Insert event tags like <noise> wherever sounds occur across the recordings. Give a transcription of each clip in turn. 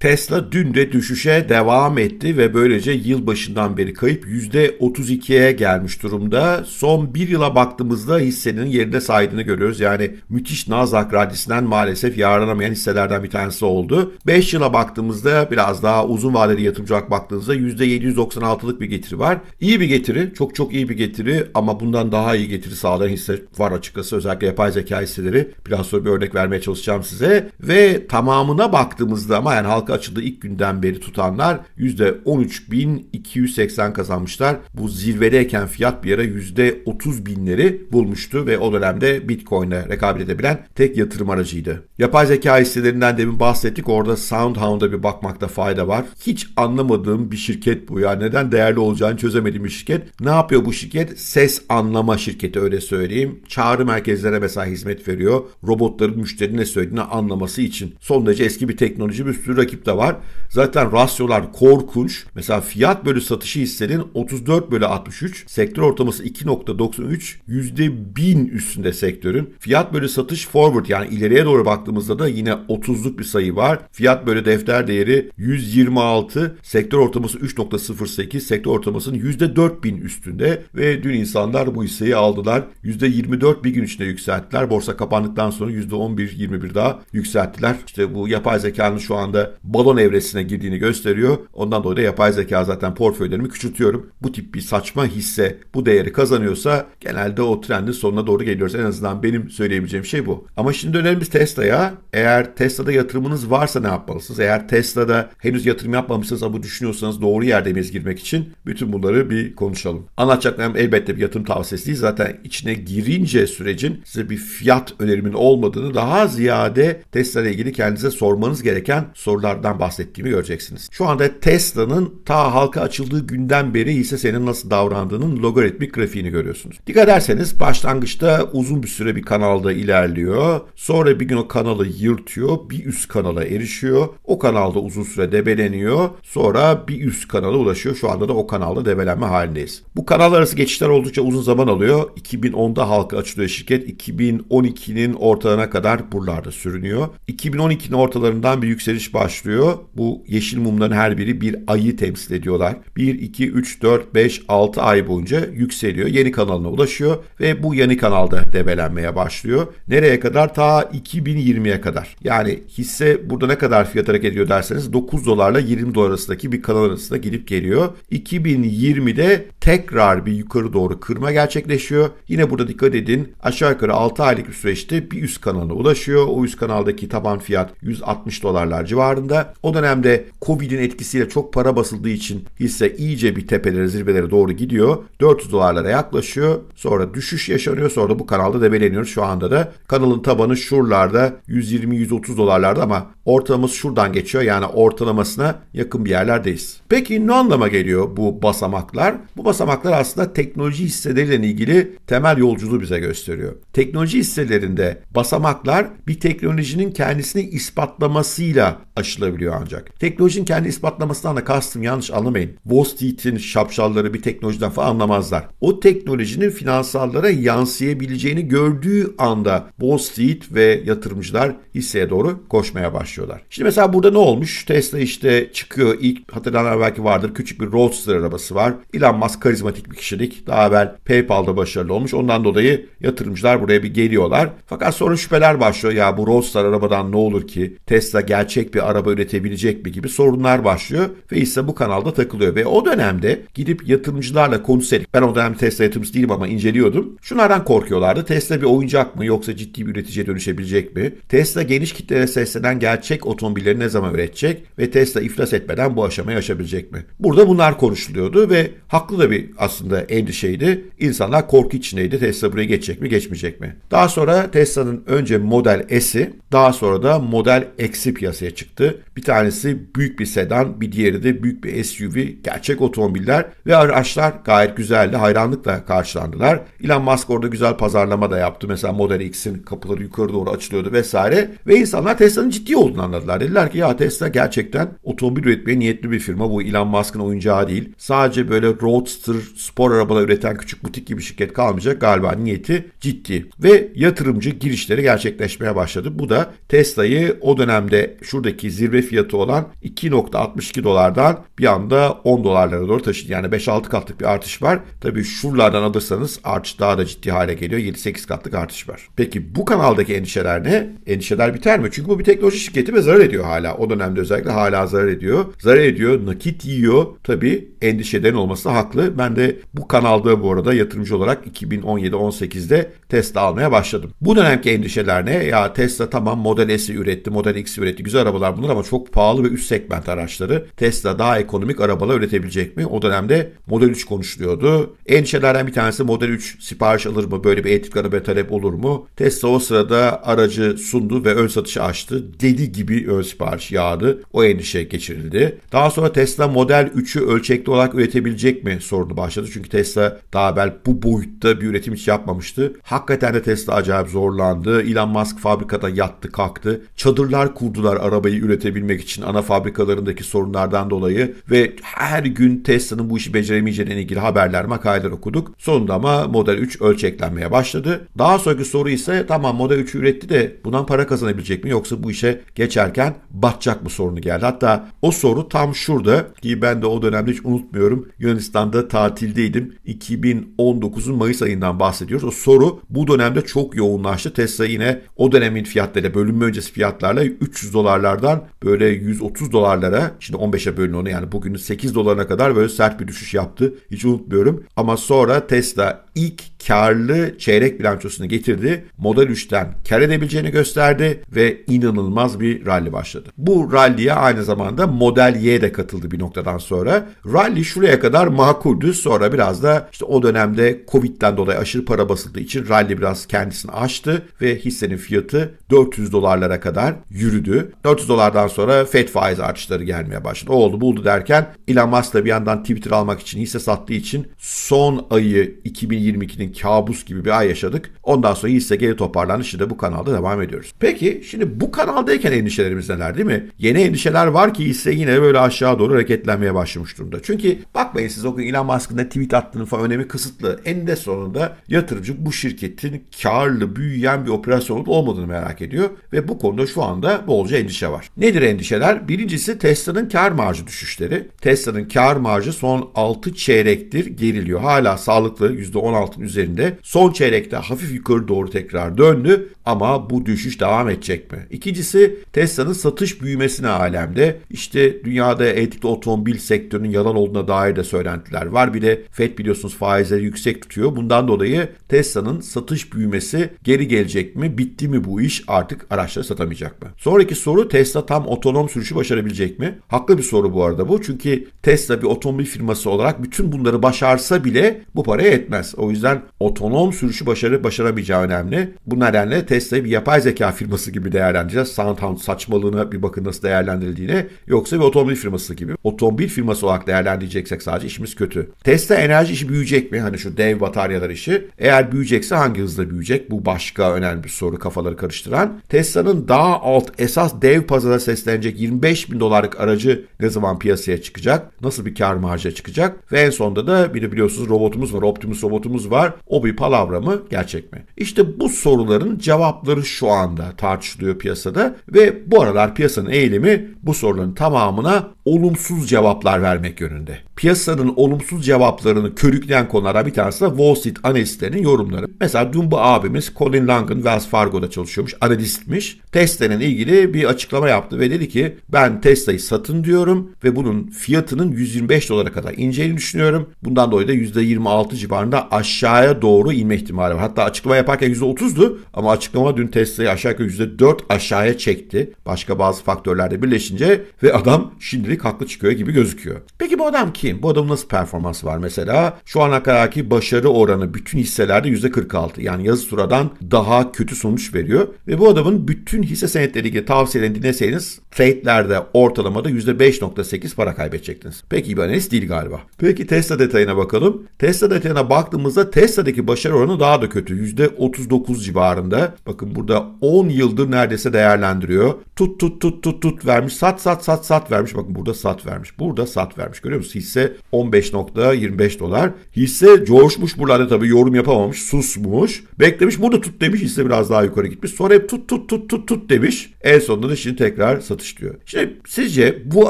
Tesla dün de düşüşe devam etti ve böylece yılbaşından beri kayıp %32'ye gelmiş durumda. Son bir yıla baktığımızda hissenin yerinde saydığını görüyoruz. Yani müthiş Nasdaq radisinden maalesef yararlanamayan hisselerden bir tanesi oldu. 5 yıla baktığımızda biraz daha uzun vadeli yatırımcı olarak baktığınızda %796'lık bir getiri var. İyi bir getiri, çok çok iyi bir getiri ama bundan daha iyi getiri sağlayan hisse var açıkçası. Özellikle yapay zeka hisseleri. Biraz sonra bir örnek vermeye çalışacağım size. Ve tamamına baktığımızda ama yani halk halka açıldığı ilk günden beri tutanlar %13.280 kazanmışlar. Bu zirvedeyken fiyat bir ara %30 binleri bulmuştu ve o dönemde Bitcoin'e rekabet edebilen tek yatırım aracıydı. Yapay zeka hisselerinden demin bahsettik. Orada SoundHound'a bir bakmakta fayda var. Hiç anlamadığım bir şirket bu. Yani neden değerli olacağını çözemediğim bir şirket. Ne yapıyor bu şirket? Ses anlama şirketi öyle söyleyeyim. Çağrı merkezlere mesela hizmet veriyor. Robotların ne söylediğini anlaması için. Son derece eski bir teknoloji bir sürü rakip de var. Zaten rasyolar korkunç. Mesela fiyat bölü satışı hissenin 34 bölü 63. Sektör ortalaması 2.93. %1000 üstünde sektörün. Fiyat bölü satış forward yani ileriye doğru baktığımızda da yine 30'luk bir sayı var. Fiyat bölü defter değeri 126. Sektör ortalaması 3.08. Sektör ortalamasının %4000 üstünde ve dün insanlar bu hisseyi aldılar. %24 bir gün içinde yükselttiler. Borsa kapandıktan sonra %11-21 daha yükselttiler. İşte bu yapay zekanın şu anda balon evresine girdiğini gösteriyor. Ondan dolayı da yapay zeka zaten portföylerimi küçültüyorum. Bu tip bir saçma hisse bu değeri kazanıyorsa genelde o trendin sonuna doğru geliyoruz. En azından benim söyleyebileceğim şey bu. Ama şimdi dönelim Tesla'ya. Eğer Tesla'da yatırımınız varsa ne yapmalısınız? Eğer Tesla'da henüz yatırım yapmamışsınız ama düşünüyorsanız doğru yerde miyiz girmek için bütün bunları bir konuşalım. Anlatacaklarım elbette bir yatırım tavsiyesi değil. Zaten içine girince sürecin size bir fiyat önerimin olmadığını daha ziyade Tesla ile ilgili kendinize sormanız gereken sorular rakamlardan bahsettiğimi göreceksiniz. Şu anda Tesla'nın ta halka açıldığı günden beri hisse senin nasıl davrandığının logaritmik grafiğini görüyorsunuz. Dikkat ederseniz başlangıçta uzun bir süre bir kanalda ilerliyor. Sonra bir gün o kanalı yırtıyor. Bir üst kanala erişiyor. O kanalda uzun süre debeleniyor. Sonra bir üst kanala ulaşıyor. Şu anda da o kanalda debelenme halindeyiz. Bu kanal arası geçişler oldukça uzun zaman alıyor. 2010'da halka açılıyor şirket. 2012'nin ortalarına kadar buralarda sürünüyor. 2012'nin ortalarından bir yükseliş başlıyor başlıyor. Bu yeşil mumların her biri bir ayı temsil ediyorlar. 1, 2, 3, 4, 5, 6 ay boyunca yükseliyor. Yeni kanalına ulaşıyor ve bu yeni kanalda debelenmeye başlıyor. Nereye kadar? Ta 2020'ye kadar. Yani hisse burada ne kadar fiyat hareket ediyor derseniz 9 dolarla 20 dolar arasındaki bir kanal arasında gidip geliyor. 2020'de tekrar bir yukarı doğru kırma gerçekleşiyor. Yine burada dikkat edin aşağı yukarı 6 aylık bir süreçte bir üst kanala ulaşıyor. O üst kanaldaki taban fiyat 160 dolarlar civarında aslında. O dönemde Covid'in etkisiyle çok para basıldığı için hisse iyice bir tepelere zirvelere doğru gidiyor. 400 dolarlara yaklaşıyor. Sonra düşüş yaşanıyor. Sonra da bu kanalda debeleniyor. Şu anda da kanalın tabanı şuralarda 120-130 dolarlarda ama Ortalamamız şuradan geçiyor yani ortalamasına yakın bir yerlerdeyiz. Peki ne anlama geliyor bu basamaklar? Bu basamaklar aslında teknoloji hisseleriyle ilgili temel yolculuğu bize gösteriyor. Teknoloji hisselerinde basamaklar bir teknolojinin kendisini ispatlamasıyla aşılabiliyor ancak. Teknolojinin kendi ispatlamasından da kastım yanlış anlamayın. Wall Street'in şapşalları bir teknolojiden falan anlamazlar. O teknolojinin finansallara yansıyabileceğini gördüğü anda Wall Street ve yatırımcılar hisseye doğru koşmaya başlıyor çalışıyorlar. Şimdi mesela burada ne olmuş? Tesla işte çıkıyor. İlk hatırlanan belki vardır. Küçük bir Roadster arabası var. Elon Musk karizmatik bir kişilik. Daha evvel PayPal'da başarılı olmuş. Ondan dolayı yatırımcılar buraya bir geliyorlar. Fakat sonra şüpheler başlıyor. Ya bu Roadster arabadan ne olur ki? Tesla gerçek bir araba üretebilecek mi gibi sorunlar başlıyor. Ve ise bu kanalda takılıyor. Ve o dönemde gidip yatırımcılarla konuşarak ben o dönem Tesla yatırımcısı değilim ama inceliyordum. Şunlardan korkuyorlardı. Tesla bir oyuncak mı yoksa ciddi bir üreticiye dönüşebilecek mi? Tesla geniş kitleye seslenen gerçek gerçek otomobilleri ne zaman üretecek ve Tesla iflas etmeden bu aşamayı aşabilecek mi? Burada bunlar konuşuluyordu ve haklı da bir aslında endişeydi. İnsanlar korku içindeydi. Tesla buraya geçecek mi, geçmeyecek mi? Daha sonra Tesla'nın önce Model S'i, daha sonra da Model X'i piyasaya çıktı. Bir tanesi büyük bir sedan, bir diğeri de büyük bir SUV. Gerçek otomobiller ve araçlar gayet güzeldi. Hayranlıkla karşılandılar. Elon Musk orada güzel pazarlama da yaptı. Mesela Model X'in kapıları yukarı doğru açılıyordu vesaire. Ve insanlar Tesla'nın ciddi olduğunu anladılar. Dediler ki ya Tesla gerçekten otomobil üretmeye niyetli bir firma. Bu Elon Musk'ın oyuncağı değil. Sadece böyle roadster, spor arabalar üreten küçük butik gibi şirket kalmayacak. Galiba niyeti ciddi. Ve yatırımcı girişleri gerçekleşmeye başladı. Bu da Tesla'yı o dönemde şuradaki zirve fiyatı olan 2.62 dolardan bir anda 10 dolarlara doğru taşıdı. Yani 5-6 katlık bir artış var. Tabii şuralardan alırsanız artış daha da ciddi hale geliyor. 7-8 katlık artış var. Peki bu kanaldaki endişeler ne? Endişeler biter mi? Çünkü bu bir teknoloji şirketi ve zarar ediyor hala. O dönemde özellikle hala zarar ediyor. Zarar ediyor, nakit yiyor. Tabii endişeden olması haklı. Ben de bu kanalda bu arada yatırımcı olarak 2017-18'de Tesla almaya başladım. Bu dönemki endişeler ne? Ya Tesla tamam Model S'i üretti, Model X üretti. Güzel arabalar bunlar ama çok pahalı ve üst segment araçları. Tesla daha ekonomik arabalar üretebilecek mi? O dönemde Model 3 konuşuluyordu. Endişelerden bir tanesi Model 3 sipariş alır mı? Böyle bir etik araba talep olur mu? Tesla o sırada aracı sundu ve ön satışı açtı. Deli gibi ön sipariş yağdı. O endişe geçirildi. Daha sonra Tesla Model 3'ü ölçekli olarak üretebilecek mi sorunu başladı. Çünkü Tesla daha bel bu boyutta bir üretim hiç yapmamıştı. Ha hakikaten de Tesla acayip zorlandı. Elon Musk fabrikada yattı kalktı. Çadırlar kurdular arabayı üretebilmek için ana fabrikalarındaki sorunlardan dolayı ve her gün Tesla'nın bu işi beceremeyeceğine ilgili haberler, makaleler okuduk. Sonunda ama Model 3 ölçeklenmeye başladı. Daha sonraki soru ise tamam Model 3'ü üretti de bundan para kazanabilecek mi yoksa bu işe geçerken batacak mı sorunu geldi. Hatta o soru tam şurada ki ben de o dönemde hiç unutmuyorum. Yunanistan'da tatildeydim. 2019'un Mayıs ayından bahsediyoruz. O soru bu dönemde çok yoğunlaştı. Tesla yine o dönemin fiyatları bölünme öncesi fiyatlarla 300 dolarlardan böyle 130 dolarlara şimdi 15'e bölün onu yani bugünün 8 dolarına kadar böyle sert bir düşüş yaptı. Hiç unutmuyorum. Ama sonra Tesla ilk karlı çeyrek bilançosunu getirdi. Model 3'ten kar edebileceğini gösterdi ve inanılmaz bir rally başladı. Bu rally'e aynı zamanda Model Y de katıldı bir noktadan sonra. Rally şuraya kadar makuldü. Sonra biraz da işte o dönemde Covid'den dolayı aşırı para basıldığı için rally biraz kendisini açtı ve hissenin fiyatı 400 dolarlara kadar yürüdü. 400 dolardan sonra FED faiz artışları gelmeye başladı. O oldu buldu derken Elon Musk da bir yandan Twitter almak için hisse sattığı için son ayı 2022'nin için kabus gibi bir ay yaşadık. Ondan sonra hisse geri toparlandı. Şimdi bu kanalda devam ediyoruz. Peki şimdi bu kanaldayken endişelerimiz neler değil mi? Yeni endişeler var ki hisse yine böyle aşağı doğru hareketlenmeye başlamış durumda. Çünkü bakmayın siz o gün Elon Musk'ın tweet attığının falan önemi kısıtlı. Eninde sonunda yatırımcı bu şirketin karlı, büyüyen bir operasyon olup olmadığını merak ediyor. Ve bu konuda şu anda bolca endişe var. Nedir endişeler? Birincisi Tesla'nın kar marjı düşüşleri. Tesla'nın kar marjı son 6 çeyrektir geriliyor. Hala sağlıklı %16'ın üzerinde üzerinde son çeyrekte hafif yukarı doğru tekrar döndü. Ama bu düşüş devam edecek mi? İkincisi Tesla'nın satış büyümesine alemde. İşte dünyada elektrikli otomobil sektörünün yalan olduğuna dair de söylentiler var. Bir de FED biliyorsunuz faizleri yüksek tutuyor. Bundan dolayı Tesla'nın satış büyümesi geri gelecek mi? Bitti mi bu iş? Artık araçları satamayacak mı? Sonraki soru Tesla tam otonom sürüşü başarabilecek mi? Haklı bir soru bu arada bu. Çünkü Tesla bir otomobil firması olarak bütün bunları başarsa bile bu paraya etmez. O yüzden otonom sürüşü başarı başaramayacağı önemli. Bu nedenle Tesla Tesla'yı bir yapay zeka firması gibi değerlendireceğiz. Soundhound saçmalığına bir bakın nasıl değerlendirildiğine. Yoksa bir otomobil firması gibi. Otomobil firması olarak değerlendireceksek sadece işimiz kötü. Tesla enerji işi büyüyecek mi? Hani şu dev bataryalar işi. Eğer büyüyecekse hangi hızla büyüyecek? Bu başka önemli bir soru kafaları karıştıran. Tesla'nın daha alt esas dev pazara seslenecek 25 bin dolarlık aracı ne zaman piyasaya çıkacak? Nasıl bir kar marja çıkacak? Ve en sonunda da bir de biliyorsunuz robotumuz var. Optimus robotumuz var. O bir palavra mı? Gerçek mi? İşte bu soruların cevabı cevapları şu anda tartışılıyor piyasada ve bu aralar piyasanın eğilimi bu soruların tamamına olumsuz cevaplar vermek yönünde. Piyasanın olumsuz cevaplarını körükleyen konulara bir tanesi de Wall Street analistlerinin yorumları. Mesela dün bu abimiz Colin Langan Wells Fargo'da çalışıyormuş, analistmiş. Tesla'nın ilgili bir açıklama yaptı ve dedi ki ben Tesla'yı satın diyorum ve bunun fiyatının 125 dolara kadar ineceğini düşünüyorum. Bundan dolayı da %26 civarında aşağıya doğru inme ihtimali var. Hatta açıklama yaparken %30'du ama açıklama açıklama dün Tesla'yı aşağı yukarı %4 aşağıya çekti. Başka bazı faktörlerde birleşince ve adam şimdilik haklı çıkıyor gibi gözüküyor. Peki bu adam kim? Bu adamın nasıl performansı var mesela? Şu ana kadarki başarı oranı bütün hisselerde %46. Yani yazı sıradan daha kötü sonuç veriyor. Ve bu adamın bütün hisse senetleri ilgili tavsiyelerini dinleseydiniz trade'lerde ortalamada %5.8 para kaybedecektiniz. Pek iyi bir analiz değil galiba. Peki Tesla detayına bakalım. Tesla detayına baktığımızda Tesla'daki başarı oranı daha da kötü. %39 civarında. Bakın burada 10 yıldır neredeyse değerlendiriyor. Tut tut tut tut tut vermiş. Sat sat sat sat vermiş. Bakın burada sat vermiş. Burada sat vermiş. Görüyor musunuz? Hisse 15.25 dolar. Hisse coşmuş buralarda tabii yorum yapamamış. Susmuş. Beklemiş. Burada tut demiş. Hisse biraz daha yukarı gitmiş. Sonra hep tut tut tut tut tut demiş. En sonunda da şimdi tekrar satış diyor. Şimdi sizce bu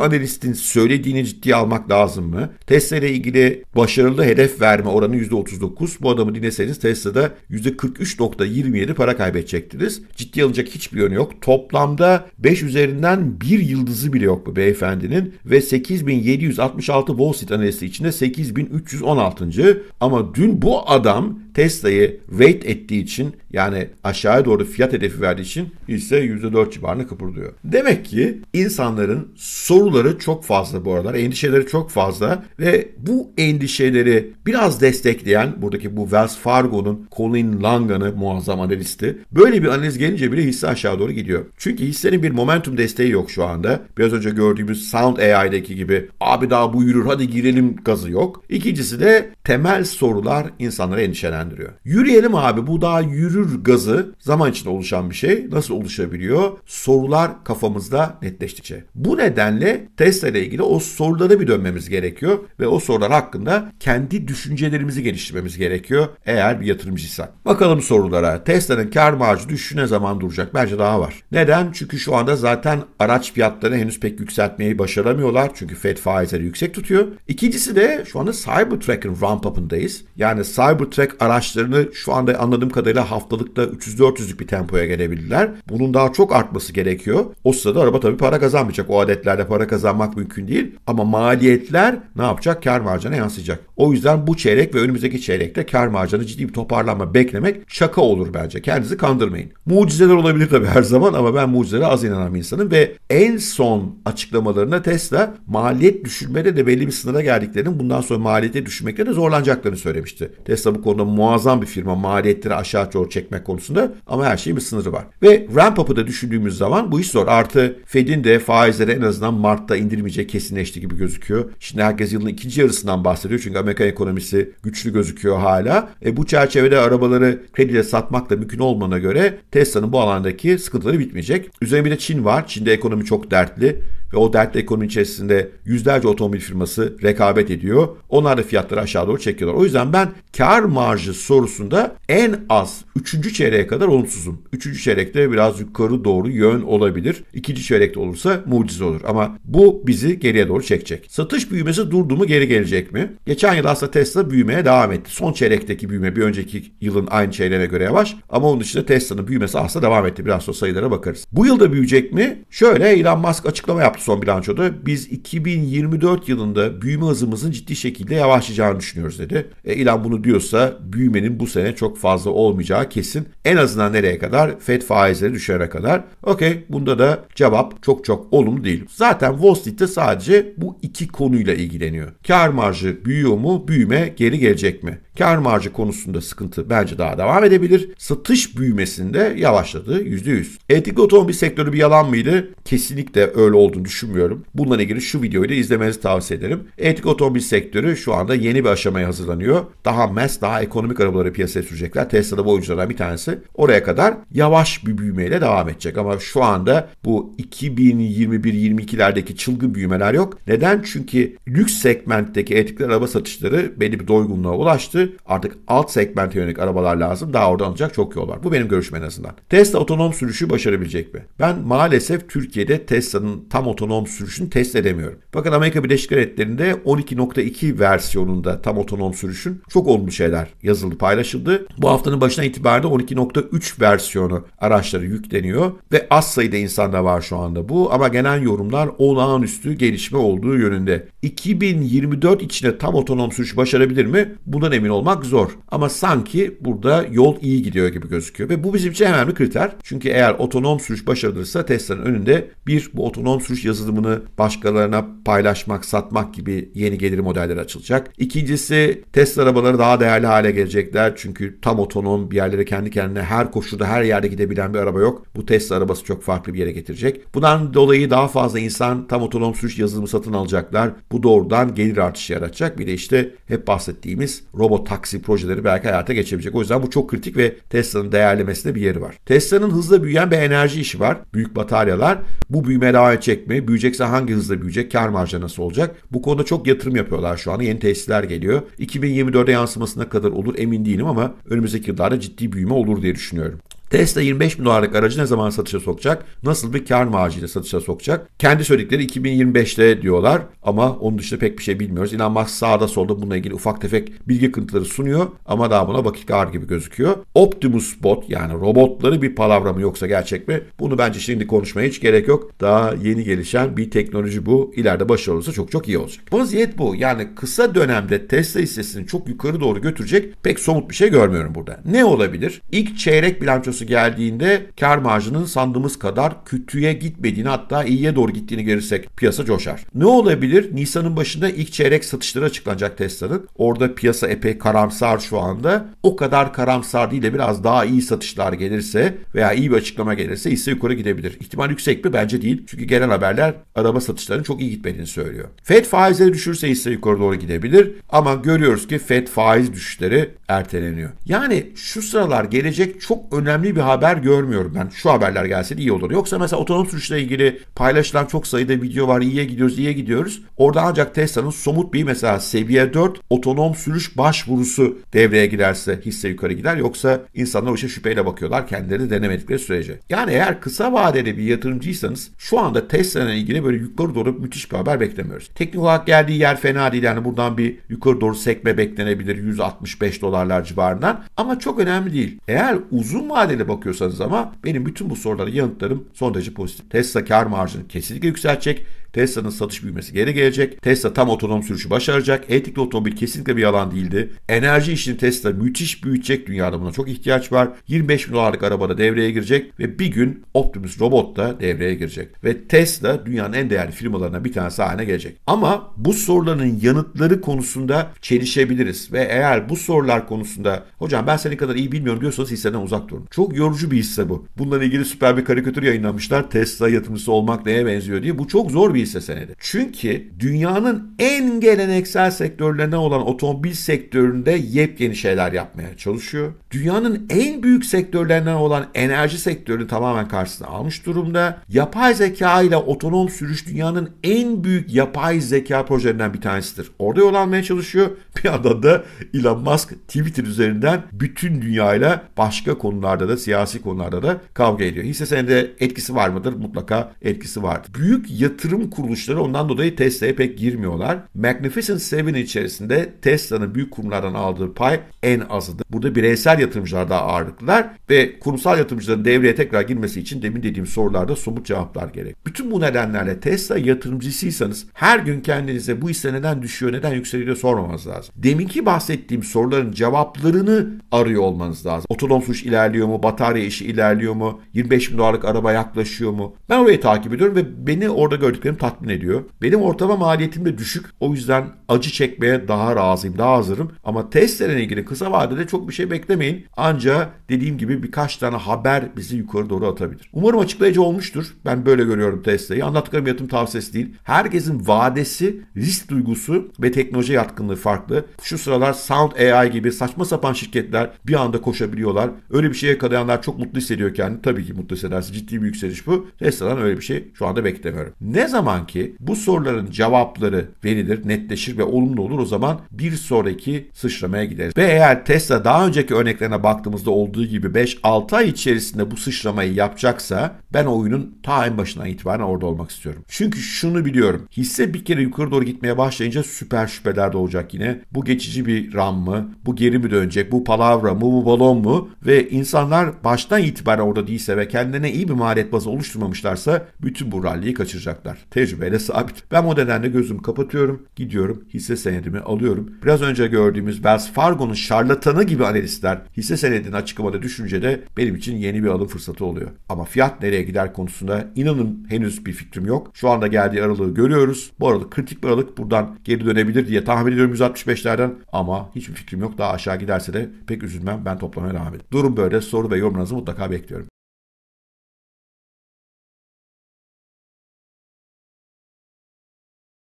analistin söylediğini ciddiye almak lazım mı? Tesla ile ilgili başarılı hedef verme oranı %39. Bu adamı dinleseniz Tesla'da %43.27 para kaybetmiş edecektiniz. Ciddi alınacak hiçbir yönü yok. Toplamda 5 üzerinden 1 yıldızı bile yok bu beyefendinin ve 8766 Wall Street analisti içinde 8316. Ama dün bu adam Tesla'yı wait ettiği için yani aşağıya doğru fiyat hedefi verdiği için hisse %4 civarında kıpırdıyor. Demek ki insanların soruları çok fazla bu aralar. Endişeleri çok fazla ve bu endişeleri biraz destekleyen buradaki bu Wells Fargo'nun Colin Langan'ı muazzam analisti. Böyle bir analiz gelince bile hisse aşağı doğru gidiyor. Çünkü hissenin bir momentum desteği yok şu anda. Biraz önce gördüğümüz Sound AI'deki gibi abi daha bu yürür hadi girelim gazı yok. İkincisi de temel sorular insanları endişeler değerlendiriyor. Yürüyelim abi bu daha yürür gazı zaman içinde oluşan bir şey. Nasıl oluşabiliyor? Sorular kafamızda netleştikçe. Bu nedenle Tesla ile ilgili o sorulara bir dönmemiz gerekiyor ve o sorular hakkında kendi düşüncelerimizi geliştirmemiz gerekiyor eğer bir yatırımcıysak. Bakalım sorulara. Tesla'nın kar marjı düşüşü ne zaman duracak? Bence daha var. Neden? Çünkü şu anda zaten araç fiyatlarını henüz pek yükseltmeyi başaramıyorlar. Çünkü Fed faizleri yüksek tutuyor. İkincisi de şu anda Cybertruck'ın ramp up'ındayız. Yani Cybertruck araçlarını şu anda anladığım kadarıyla haftalıkta 300-400'lük bir tempoya gelebildiler. Bunun daha çok artması gerekiyor. O sırada araba tabii para kazanmayacak. O adetlerde para kazanmak mümkün değil. Ama maliyetler ne yapacak? Kar marjına yansıyacak. O yüzden bu çeyrek ve önümüzdeki çeyrekte kar marjını ciddi bir toparlanma beklemek şaka olur bence. Kendinizi kandırmayın. Mucizeler olabilir tabii her zaman ama ben mucizelere az inanan bir insanım ve en son açıklamalarında Tesla maliyet düşürmede de belli bir sınıra geldiklerinin bundan sonra maliyeti düşürmekte de zorlanacaklarını söylemişti. Tesla bu konuda muazzam bir firma maliyetleri aşağı doğru çekmek konusunda ama her şeyin bir sınırı var. Ve ramp up'ı da düşündüğümüz zaman bu iş zor. Artı Fed'in de faizleri en azından Mart'ta indirmeyeceği kesinleşti gibi gözüküyor. Şimdi herkes yılın ikinci yarısından bahsediyor çünkü Amerika ekonomisi güçlü gözüküyor hala. E, bu çerçevede arabaları krediyle satmak da mümkün olmana göre Tesla'nın bu alandaki sıkıntıları bitmeyecek. Üzerine bir de Çin var. Çin'de ekonomi çok dertli ve o dertli ekonomi içerisinde yüzlerce otomobil firması rekabet ediyor. Onlar da fiyatları aşağı doğru çekiyorlar. O yüzden ben kar marjı sorusunda en az 3. çeyreğe kadar olumsuzum. 3. çeyrekte biraz yukarı doğru yön olabilir. 2. çeyrekte olursa mucize olur. Ama bu bizi geriye doğru çekecek. Satış büyümesi durdu mu geri gelecek mi? Geçen yıl aslında Tesla büyümeye devam etti. Son çeyrekteki büyüme bir önceki yılın aynı çeyreğine göre yavaş. Ama onun dışında Tesla'nın büyümesi aslında devam etti. Biraz sonra sayılara bakarız. Bu yılda büyüyecek mi? Şöyle Elon Musk açıklama yaptı son bilançoda. Biz 2024 yılında büyüme hızımızın ciddi şekilde yavaşlayacağını düşünüyoruz dedi. E, Elon bunu diyorsa büyümenin bu sene çok fazla olmayacağı kesin. En azından nereye kadar? Fed faizleri düşene kadar. Okey bunda da cevap çok çok olumlu değil. Zaten Wall Street'te sadece bu iki konuyla ilgileniyor. Kar marjı büyüyor mu? Büyüme geri gelecek mi? Kar marjı konusunda sıkıntı bence daha devam edebilir. Satış büyümesinde yavaşladı %100. Etik otomobil sektörü bir yalan mıydı? Kesinlikle öyle olduğunu düşünmüyorum. Bununla ilgili şu videoyu da izlemenizi tavsiye ederim. Etik otomobil sektörü şu anda yeni bir aşamaya hazırlanıyor. Daha MES, daha ekonomik arabaları piyasaya sürecekler. Tesla'da bu oyunculardan bir tanesi. Oraya kadar yavaş bir büyümeyle devam edecek. Ama şu anda bu 2021-22'lerdeki çılgın büyümeler yok. Neden? Çünkü lüks segmentteki elektrikli araba satışları belli bir doygunluğa ulaştı. Artık alt segmente yönelik arabalar lazım. Daha oradan alacak çok yol var. Bu benim görüşüm en azından. Tesla otonom sürüşü başarabilecek mi? Ben maalesef Türkiye'de Tesla'nın tam otonom otonom sürüşünü test edemiyorum. Bakın Amerika Birleşik Devletleri'nde 12.2 versiyonunda tam otonom sürüşün çok olmuş şeyler yazıldı, paylaşıldı. Bu haftanın başına itibaren 12.3 versiyonu araçları yükleniyor ve az sayıda insanda var şu anda bu ama gelen yorumlar olağanüstü gelişme olduğu yönünde. 2024 içinde tam otonom sürüş başarabilir mi? Bundan emin olmak zor. Ama sanki burada yol iyi gidiyor gibi gözüküyor ve bu bizim için önemli kriter. Çünkü eğer otonom sürüş başarılırsa Tesla'nın önünde bir bu otonom sürüş yazılımını başkalarına paylaşmak, satmak gibi yeni gelir modelleri açılacak. İkincisi Tesla arabaları daha değerli hale gelecekler. Çünkü tam otonom bir yerlere kendi kendine her koşuda her yerde gidebilen bir araba yok. Bu Tesla arabası çok farklı bir yere getirecek. Bundan dolayı daha fazla insan tam otonom sürüş yazılımı satın alacaklar. Bu doğrudan gelir artışı yaratacak. Bir de işte hep bahsettiğimiz robot taksi projeleri belki hayata geçebilecek. O yüzden bu çok kritik ve Tesla'nın değerlemesinde bir yeri var. Tesla'nın hızla büyüyen bir enerji işi var. Büyük bataryalar. Bu büyüme devam edecek mi? büyümeye. Büyüyecekse hangi hızla büyüyecek? Kar marjı nasıl olacak? Bu konuda çok yatırım yapıyorlar şu an. Yeni tesisler geliyor. 2024'e yansımasına kadar olur emin değilim ama önümüzdeki yıllarda ciddi büyüme olur diye düşünüyorum. Tesla 25 bin dolarlık aracı ne zaman satışa sokacak? Nasıl bir kar marjıyla satışa sokacak? Kendi söyledikleri 2025'te diyorlar ama onun dışında pek bir şey bilmiyoruz. Elon Musk sağda solda bununla ilgili ufak tefek bilgi kıntıları sunuyor ama daha buna vakit kar gibi gözüküyor. Optimus Bot yani robotları bir palavra mı yoksa gerçek mi? Bunu bence şimdi konuşmaya hiç gerek yok. Daha yeni gelişen bir teknoloji bu. İleride başarılı olursa çok çok iyi olacak. Vaziyet bu. Yani kısa dönemde Tesla hissesini çok yukarı doğru götürecek pek somut bir şey görmüyorum burada. Ne olabilir? İlk çeyrek bilançosu bilançosu geldiğinde kar marjının sandığımız kadar kötüye gitmediğini hatta iyiye doğru gittiğini görürsek piyasa coşar. Ne olabilir? Nisan'ın başında ilk çeyrek satışları açıklanacak Tesla'nın. Orada piyasa epey karamsar şu anda. O kadar karamsar değil de biraz daha iyi satışlar gelirse veya iyi bir açıklama gelirse hisse yukarı gidebilir. İhtimal yüksek mi? Bence değil. Çünkü genel haberler araba satışlarının çok iyi gitmediğini söylüyor. Fed faizleri düşürse hisse yukarı doğru gidebilir ama görüyoruz ki Fed faiz düşüşleri erteleniyor. Yani şu sıralar gelecek çok önemli önemli bir haber görmüyorum ben. Şu haberler gelse iyi olur. Yoksa mesela otonom sürüşle ilgili paylaşılan çok sayıda video var. İyiye gidiyoruz, iyiye gidiyoruz. Orada ancak Tesla'nın somut bir mesela seviye 4 otonom sürüş başvurusu devreye girerse hisse yukarı gider. Yoksa insanlar o işe şüpheyle bakıyorlar kendileri denemedikleri sürece. Yani eğer kısa vadeli bir yatırımcıysanız şu anda Tesla'nın ilgili böyle yukarı doğru müthiş bir haber beklemiyoruz. Teknik olarak geldiği yer fena değil. Yani buradan bir yukarı doğru sekme beklenebilir 165 dolarlar civarından. Ama çok önemli değil. Eğer uzun vadeli sırasıyla bakıyorsanız ama benim bütün bu sorulara yanıtlarım son derece pozitif. Tesla kar marjını kesinlikle yükseltecek. Tesla'nın satış büyümesi geri gelecek. Tesla tam otonom sürüşü başaracak. Elektrikli otomobil kesinlikle bir yalan değildi. Enerji işini Tesla müthiş büyütecek dünyada buna çok ihtiyaç var. 25 bin dolarlık arabada devreye girecek ve bir gün Optimus Robot da devreye girecek. Ve Tesla dünyanın en değerli firmalarına bir tanesi haline gelecek. Ama bu soruların yanıtları konusunda çelişebiliriz ve eğer bu sorular konusunda hocam ben seni kadar iyi bilmiyorum diyorsanız hisseden uzak durun. Çok yorucu bir hisse bu. Bununla ilgili süper bir karikatür yayınlamışlar. Tesla yatırımcısı olmak neye benziyor diye. Bu çok zor bir hisse senedi. Çünkü dünyanın en geleneksel sektörlerine olan otomobil sektöründe yepyeni şeyler yapmaya çalışıyor. Dünyanın en büyük sektörlerinden olan enerji sektörünü tamamen karşısına almış durumda. Yapay zeka ile otonom sürüş dünyanın en büyük yapay zeka projelerinden bir tanesidir. Orada yol almaya çalışıyor. <laughs> Bir yandan da Elon Musk Twitter üzerinden bütün dünyayla başka konularda da siyasi konularda da kavga ediyor. Hisse senedi etkisi var mıdır? Mutlaka etkisi vardır. Büyük yatırım kuruluşları ondan dolayı Tesla'ya pek girmiyorlar. Magnificent Seven içerisinde Tesla'nın büyük kurumlardan aldığı pay en azıdır. Burada bireysel yatırımcılar daha ağırlıklılar ve kurumsal yatırımcıların devreye tekrar girmesi için demin dediğim sorularda somut cevaplar gerek. Bütün bu nedenlerle Tesla yatırımcısıysanız her gün kendinize bu hisse neden düşüyor, neden yükseliyor sormamanız lazım. Deminki bahsettiğim soruların cevaplarını arıyor olmanız lazım. Otonom suç ilerliyor mu? Batarya işi ilerliyor mu? 25 bin dolarlık araba yaklaşıyor mu? Ben orayı takip ediyorum ve beni orada gördüklerim tatmin ediyor. Benim ortama maliyetim de düşük. O yüzden acı çekmeye daha razıyım, daha hazırım. Ama testlerle ilgili kısa vadede çok bir şey beklemeyin. Ancak dediğim gibi birkaç tane haber bizi yukarı doğru atabilir. Umarım açıklayıcı olmuştur. Ben böyle görüyorum Tesla'yı. Anlattıklarım yatım tavsiyesi değil. Herkesin vadesi, risk duygusu ve teknoloji yatkınlığı farklı. Şu sıralar Sound AI gibi saçma sapan şirketler bir anda koşabiliyorlar. Öyle bir şeye yakalayanlar çok mutlu hissediyor kendini. Tabii ki mutlu hissedersin. Ciddi bir yükseliş bu. Tesla'dan öyle bir şey şu anda beklemiyorum. Ne zaman zaman ki bu soruların cevapları verilir, netleşir ve olumlu olur o zaman bir sonraki sıçramaya gideriz. Ve eğer Tesla daha önceki örneklerine baktığımızda olduğu gibi 5-6 ay içerisinde bu sıçramayı yapacaksa ben oyunun ta en başından itibaren orada olmak istiyorum. Çünkü şunu biliyorum. Hisse bir kere yukarı doğru gitmeye başlayınca süper şüpheler olacak yine. Bu geçici bir ram mı? Bu geri mi dönecek? Bu palavra mı? Bu balon mu? Ve insanlar baştan itibaren orada değilse ve kendine iyi bir maliyet bazı oluşturmamışlarsa bütün bu ralliyi kaçıracaklar tecrübeyle sabit. Ben o nedenle gözümü kapatıyorum, gidiyorum, hisse senedimi alıyorum. Biraz önce gördüğümüz Wells Fargo'nun şarlatanı gibi analistler hisse senedini açıklamada düşünce de benim için yeni bir alım fırsatı oluyor. Ama fiyat nereye gider konusunda inanın henüz bir fikrim yok. Şu anda geldiği aralığı görüyoruz. Bu aralık kritik bir aralık buradan geri dönebilir diye tahmin ediyorum 165'lerden ama hiçbir fikrim yok. Daha aşağı giderse de pek üzülmem ben toplamaya devam ederim. Durum böyle soru ve yorumlarınızı mutlaka bekliyorum.